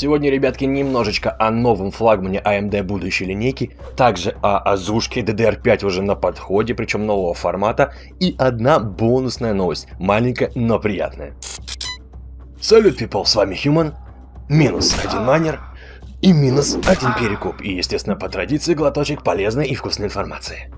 Сегодня, ребятки, немножечко о новом флагмане AMD а будущей линейки, также о озвучке DDR5 уже на подходе, причем нового формата, и одна бонусная новость, маленькая, но приятная. Салют, people, с вами Human, минус один манер и минус один перекуп, и, естественно, по традиции глоточек полезной и вкусной информации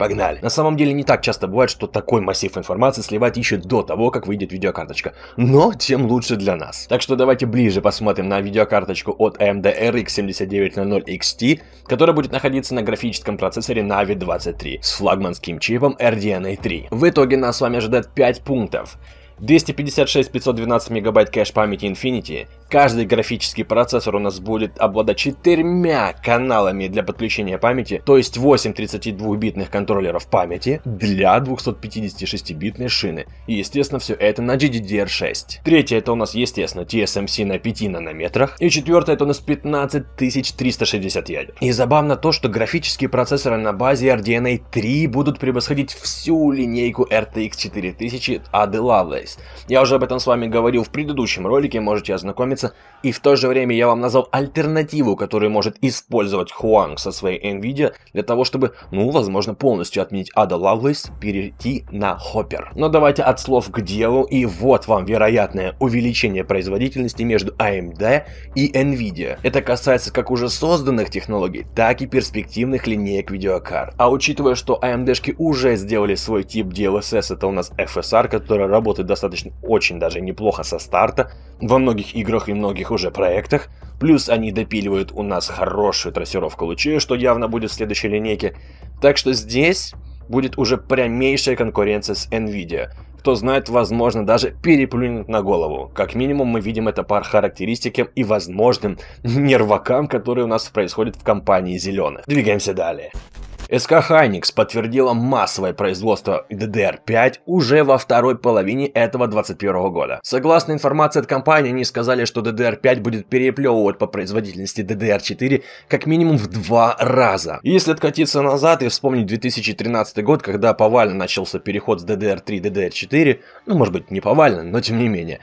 погнали. На самом деле не так часто бывает, что такой массив информации сливать еще до того, как выйдет видеокарточка. Но тем лучше для нас. Так что давайте ближе посмотрим на видеокарточку от AMD RX 7900 XT, которая будет находиться на графическом процессоре Navi 23 с флагманским чипом RDNA 3. В итоге нас с вами ожидает 5 пунктов. 256 512 мегабайт кэш памяти Infinity, Каждый графический процессор у нас будет обладать четырьмя каналами для подключения памяти, то есть 8 32-битных контроллеров памяти для 256-битной шины. И, естественно, все это на GDDR6. Третье это у нас, естественно, TSMC на 5 нанометрах. И четвертое это у нас 15360 ядер. И забавно то, что графические процессоры на базе RDNA 3 будут превосходить всю линейку RTX 4000 от Lovelace. Я уже об этом с вами говорил в предыдущем ролике, можете ознакомиться нравится, и в то же время я вам назвал альтернативу, которую может использовать Хуанг со своей Nvidia для того, чтобы, ну, возможно, полностью отменить Ada Lovelace, перейти на Hopper. Но давайте от слов к делу, и вот вам вероятное увеличение производительности между AMD и Nvidia. Это касается как уже созданных технологий, так и перспективных линеек видеокарт. А учитывая, что AMD-шки уже сделали свой тип DLSS, это у нас FSR, который работает достаточно очень даже неплохо со старта, во многих играх и многих уже проектах. Плюс они допиливают у нас хорошую трассировку лучей, что явно будет в следующей линейке. Так что здесь будет уже прямейшая конкуренция с NVIDIA. Кто знает, возможно, даже переплюнет на голову. Как минимум, мы видим это по характеристикам и возможным нервакам, которые у нас происходят в компании зеленых. Двигаемся далее. СК Hynix подтвердила массовое производство DDR-5 уже во второй половине этого 2021 года. Согласно информации от компании, они сказали, что DDR-5 будет переплевывать по производительности DDR-4 как минимум в два раза. Если откатиться назад и вспомнить 2013 год, когда повально начался переход с DDR3 DDR4, ну может быть не повально, но тем не менее,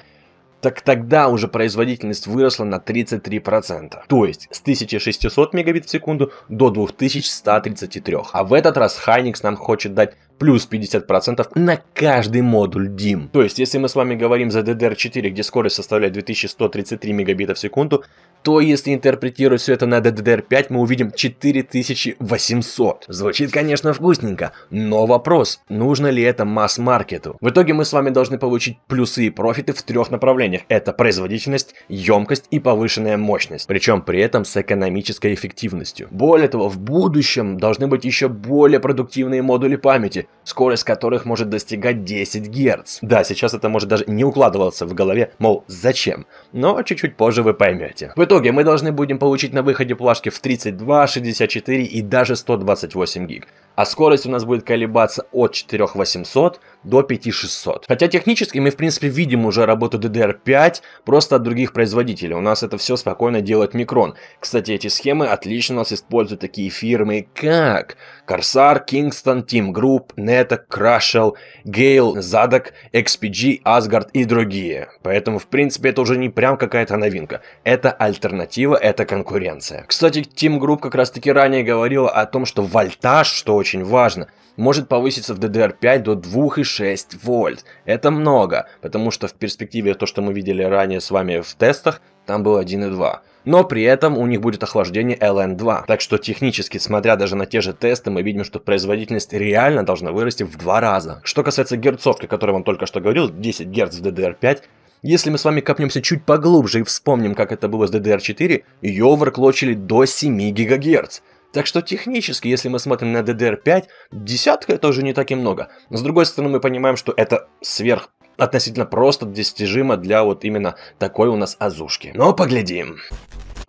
так тогда уже производительность выросла на 33%, процента, то есть с 1600 мегабит в секунду до 2133. А в этот раз Hynix нам хочет дать плюс 50% процентов на каждый модуль DIM. То есть, если мы с вами говорим за DDR4, где скорость составляет 2133 мегабита в секунду, то если интерпретировать все это на DDR5, мы увидим 4800. Звучит, конечно, вкусненько, но вопрос, нужно ли это масс-маркету? В итоге мы с вами должны получить плюсы и профиты в трех направлениях. Это производительность, емкость и повышенная мощность. Причем при этом с экономической эффективностью. Более того, в будущем должны быть еще более продуктивные модули памяти, скорость которых может достигать 10 Гц. Да, сейчас это может даже не укладываться в голове, мол, зачем? Но чуть-чуть позже вы поймете. В итоге мы должны будем получить на выходе плашки в 32, 64 и даже 128 гиг а скорость у нас будет колебаться от 4800 до 5600. Хотя технически мы, в принципе, видим уже работу DDR5 просто от других производителей. У нас это все спокойно делает Micron. Кстати, эти схемы отлично у нас используют такие фирмы, как Corsair, Kingston, Team Group, Netac, Crashel, Gale, Zadok, XPG, Asgard и другие. Поэтому, в принципе, это уже не прям какая-то новинка. Это альтернатива, это конкуренция. Кстати, Team Group как раз-таки ранее говорила о том, что вольтаж, что очень очень важно, может повыситься в DDR5 до 2,6 вольт. Это много, потому что в перспективе то, что мы видели ранее с вами в тестах, там было 1,2. Но при этом у них будет охлаждение LN2. Так что технически, смотря даже на те же тесты, мы видим, что производительность реально должна вырасти в два раза. Что касается герцовки, о которой вам только что говорил, 10 герц в DDR5, если мы с вами копнемся чуть поглубже и вспомним, как это было с DDR4, ее оверклочили до 7 ГГц. Так что технически, если мы смотрим на DDR5, десятка это уже не так и много. Но с другой стороны, мы понимаем, что это сверх относительно просто достижимо для вот именно такой у нас Азушки. Но поглядим.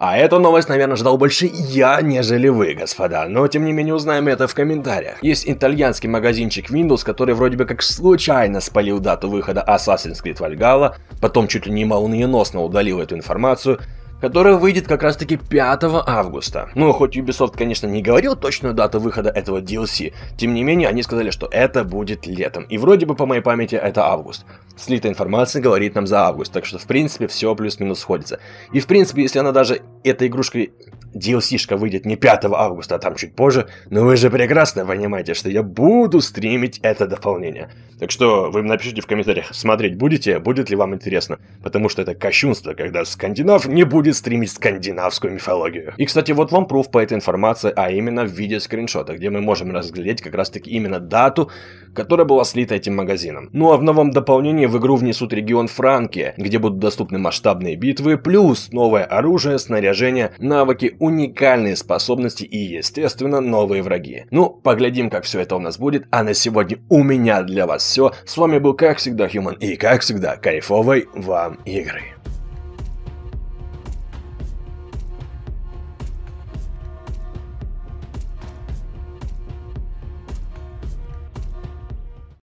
А эту новость, наверное, ждал больше я, нежели вы, господа. Но, тем не менее, узнаем это в комментариях. Есть итальянский магазинчик Windows, который вроде бы как случайно спалил дату выхода Assassin's Creed Valhalla, потом чуть ли не молниеносно удалил эту информацию, которая выйдет как раз-таки 5 августа. Ну, хоть Ubisoft, конечно, не говорил точную дату выхода этого DLC, тем не менее, они сказали, что это будет летом. И вроде бы, по моей памяти, это август. Слитая информация говорит нам за август, так что, в принципе, все плюс-минус сходится. И, в принципе, если она даже, этой игрушкой DLC-шка выйдет не 5 августа, а там чуть позже, но вы же прекрасно понимаете, что я буду стримить это дополнение. Так что вы напишите в комментариях, смотреть будете, будет ли вам интересно, потому что это кощунство, когда скандинав не будет стримить скандинавскую мифологию. И, кстати, вот вам пруф по этой информации, а именно в виде скриншота, где мы можем разглядеть как раз-таки именно дату, которая была слита этим магазином. Ну а в новом дополнении в игру внесут регион Франки, где будут доступны масштабные битвы, плюс новое оружие, снаряжение, навыки, уникальные способности и, естественно, новые враги. Ну, поглядим, как все это у нас будет, а на сегодня у меня для вас все. С вами был, как всегда, Human и, как всегда, кайфовой вам игры.